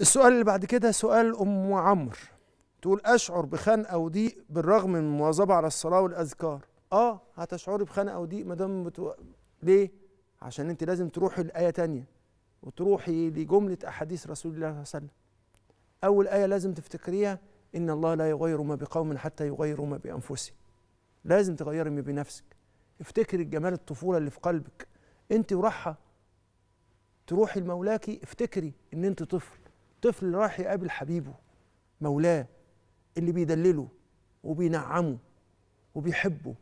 السؤال اللي بعد كده سؤال أم عمرو تقول أشعر بخنقة وضيق بالرغم من المواظبة على الصلاة والأذكار آه هتشعري بخنقة وضيق ما دام بتو... ليه؟ عشان أنت لازم تروحي لآية تانية وتروحي لجملة أحاديث رسول الله صلى الله عليه وسلم أول آية لازم تفتكريها إن الله لا يغير ما بقوم حتى يغيروا ما بأنفسهم لازم تغيري ما بنفسك افتكري الجمال الطفولة اللي في قلبك أنت وراحة تروحي لمولاكي افتكري إن أنت طفل طفل رايح يقابل حبيبه مولاه اللي بيدلله وبينعمه وبيحبه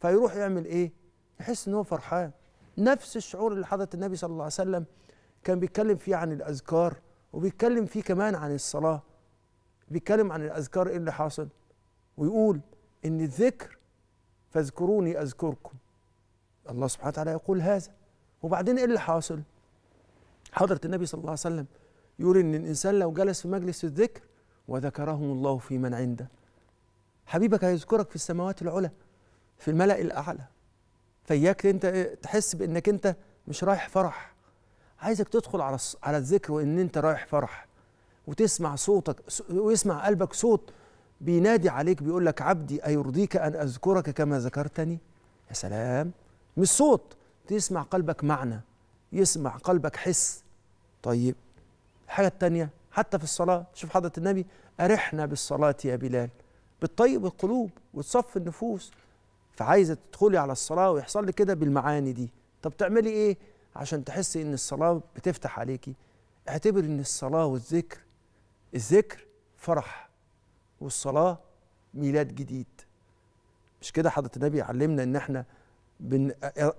فيروح يعمل ايه يحس ان هو فرحان نفس الشعور اللي حضرة النبي صلى الله عليه وسلم كان بيتكلم فيه عن الاذكار وبيتكلم فيه كمان عن الصلاه بيتكلم عن الاذكار ايه اللي حاصل ويقول ان الذكر فاذكروني اذكركم الله سبحانه وتعالى يقول هذا وبعدين ايه اللي حاصل حضرة النبي صلى الله عليه وسلم يقول ان الانسان لو جلس في مجلس الذكر وذكرهم الله في من عنده حبيبك هيذكرك في السماوات العلى في الملأ الاعلى فاياك انت تحس بانك انت مش رايح فرح عايزك تدخل على على الذكر وان انت رايح فرح وتسمع صوتك ويسمع قلبك صوت بينادي عليك بيقول لك عبدي ايرضيك ان اذكرك كما ذكرتني يا سلام مش صوت تسمع قلبك معنى يسمع قلبك حس طيب الحاجة الثانية حتى في الصلاة شوف حضرة النبي أرحنا بالصلاة يا بلال بتطيب القلوب وتصفي النفوس فعايزة تدخلي على الصلاة ويحصل لك كده بالمعاني دي طب تعملي إيه عشان تحسي إن الصلاة بتفتح عليكي اعتبري إن الصلاة والذكر الذكر فرح والصلاة ميلاد جديد مش كده حضرة النبي علمنا إن إحنا بن...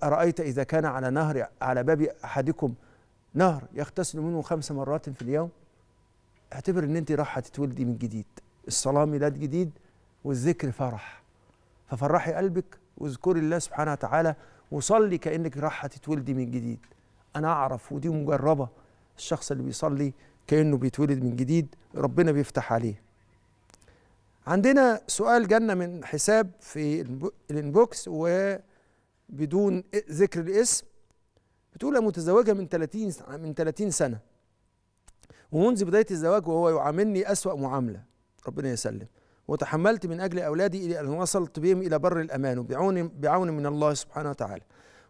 أرأيت إذا كان على نهر على باب أحدكم نهر يغتسل منه خمس مرات في اليوم اعتبر ان انت راح تتولدي من جديد الصلاة ميلاد جديد والذكر فرح ففرحي قلبك واذكري الله سبحانه وتعالى وصلي كأنك راح تتولدي من جديد أنا أعرف ودي مجربة الشخص اللي بيصلي كأنه بيتولد من جديد ربنا بيفتح عليه عندنا سؤال جانا من حساب في الانبوكس وبدون ذكر الاسم بتقول انا متزوجة من 30 من 30 سنة ومنذ بداية الزواج وهو يعاملني أسوأ معاملة ربنا يسلم وتحملت من أجل أولادي إلى أن وصلت بهم إلى بر الأمان وبعون بعون من الله سبحانه وتعالى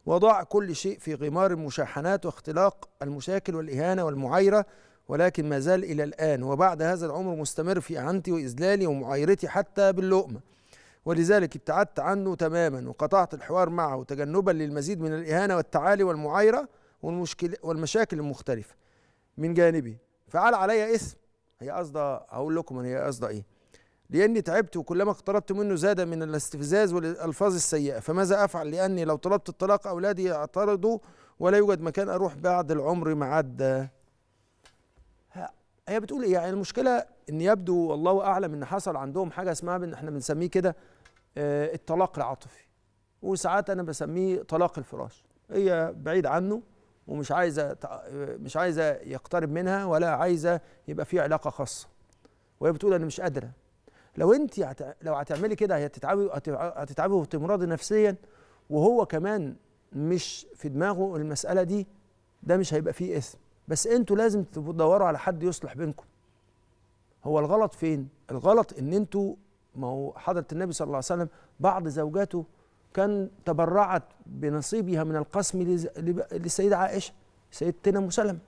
وضع كل شيء في غمار المشاحنات واختلاق المشاكل والإهانة والمعايرة ولكن ما زال إلى الآن وبعد هذا العمر مستمر في أعنتي وإذلالي ومعايرتي حتى باللقمة ولذلك ابتعدت عنه تماما وقطعت الحوار معه تجنبا للمزيد من الإهانة والتعالي والمعايرة والمشكل والمشاكل المختلفة من جانبي فعل علي اسم هي قصدها هقول لكم هي قصدها ايه لاني تعبت وكلما اقتربت منه زاد من الاستفزاز والالفاظ السيئه فماذا افعل لاني لو طلبت الطلاق اولادي يعترضوا ولا يوجد مكان اروح بعد العمر ما عدى هي بتقول ايه يعني المشكله ان يبدو والله اعلم ان حصل عندهم حاجه اسمها احنا بنسميه كده آه، الطلاق العاطفي وساعات انا بسميه طلاق الفراش هي بعيد عنه ومش عايزه مش عايزه يقترب منها ولا عايزه يبقى في علاقه خاصه وهي بتقول انا مش قادره لو انت لو هتعملي كده هتتعبي هتتعبي وتمرضي نفسيا وهو كمان مش في دماغه المساله دي ده مش هيبقى فيه اثم بس انتوا لازم تدوروا على حد يصلح بينكم هو الغلط فين الغلط ان انتوا ما هو حضرة النبي صلى الله عليه وسلم بعض زوجاته كان تبرعت بنصيبها من القسم للسيدة عائشة سيدتنا سلمة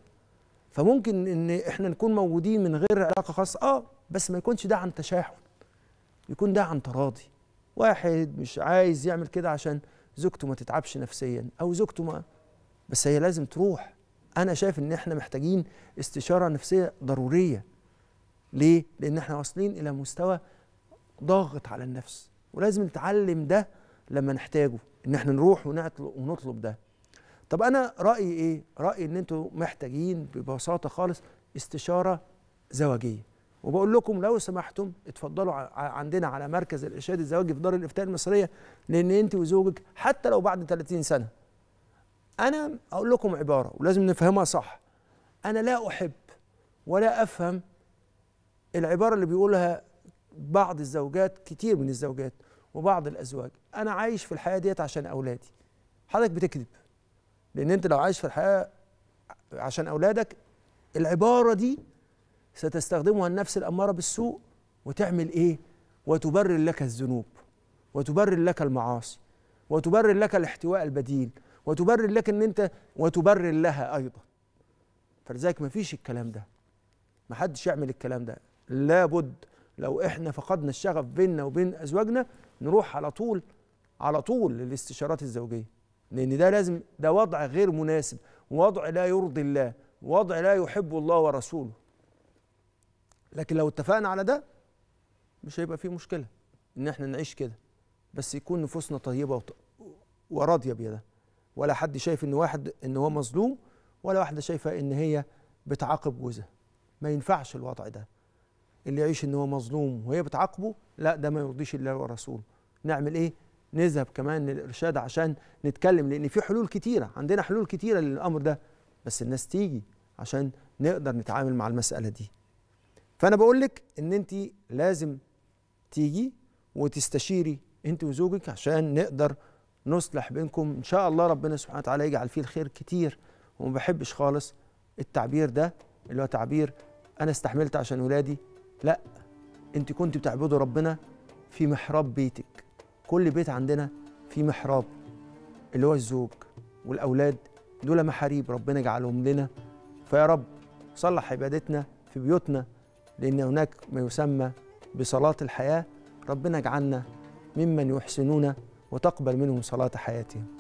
فممكن ان احنا نكون موجودين من غير علاقة خاصة اه بس ما يكونش ده عن تشاحن يكون ده عن تراضي واحد مش عايز يعمل كده عشان زوجته ما تتعبش نفسيا او زوجته ما بس هي لازم تروح انا شايف ان احنا محتاجين استشاره نفسيه ضروريه ليه لان احنا واصلين الى مستوى ضاغط على النفس ولازم نتعلم ده لما نحتاجه ان احنا نروح ونطلب ده طب انا رايي ايه رايي ان انتوا محتاجين ببساطه خالص استشاره زواجيه وبقول لكم لو سمحتم اتفضلوا عندنا على مركز الارشاد الزواجي في دار الافتاء المصريه لان انت وزوجك حتى لو بعد 30 سنه انا اقول لكم عباره ولازم نفهمها صح انا لا احب ولا افهم العباره اللي بيقولها بعض الزوجات كتير من الزوجات وبعض الازواج انا عايش في الحياه ديت عشان اولادي حضرتك بتكذب لان انت لو عايش في الحياه عشان اولادك العباره دي ستستخدمها النفس الاماره بالسوء وتعمل ايه وتبرر لك الذنوب وتبرر لك المعاصي وتبرر لك الاحتواء البديل وتبرر لك ان انت وتبرر لها ايضا فلذلك ما فيش الكلام ده ما حدش يعمل الكلام ده لابد لو احنا فقدنا الشغف بيننا وبين ازواجنا نروح على طول على طول للاستشارات الزوجيه لان ده لازم ده وضع غير مناسب وضع لا يرضي الله وضع لا يحب الله ورسوله لكن لو اتفقنا على ده مش هيبقى فيه مشكله ان احنا نعيش كده بس يكون نفوسنا طيبه وراضيه بده ولا حد شايف ان واحد ان هو مظلوم ولا واحده شايفه ان هي بتعاقب جوزها ما ينفعش الوضع ده اللي يعيش ان هو مظلوم وهي بتعاقبه لا ده ما يرضيش الله ورسوله نعمل ايه نذهب كمان للارشاد عشان نتكلم لان في حلول كتيره عندنا حلول كتيره للامر ده بس الناس تيجي عشان نقدر نتعامل مع المساله دي فانا بقول لك ان انت لازم تيجي وتستشيري انت وزوجك عشان نقدر نصلح بينكم ان شاء الله ربنا سبحانه وتعالى يجعل فيه الخير كتير وما بحبش خالص التعبير ده اللي هو تعبير انا استحملت عشان ولادي لا انت كنت بتعبدي ربنا في محراب بيتك كل بيت عندنا في محراب اللي هو الزوج والاولاد دول محاريب ربنا جعلهم لنا فيا رب صلح عبادتنا في بيوتنا لان هناك ما يسمى بصلاه الحياه ربنا اجعلنا ممن يحسنون وتقبل منهم صلاه حياتهم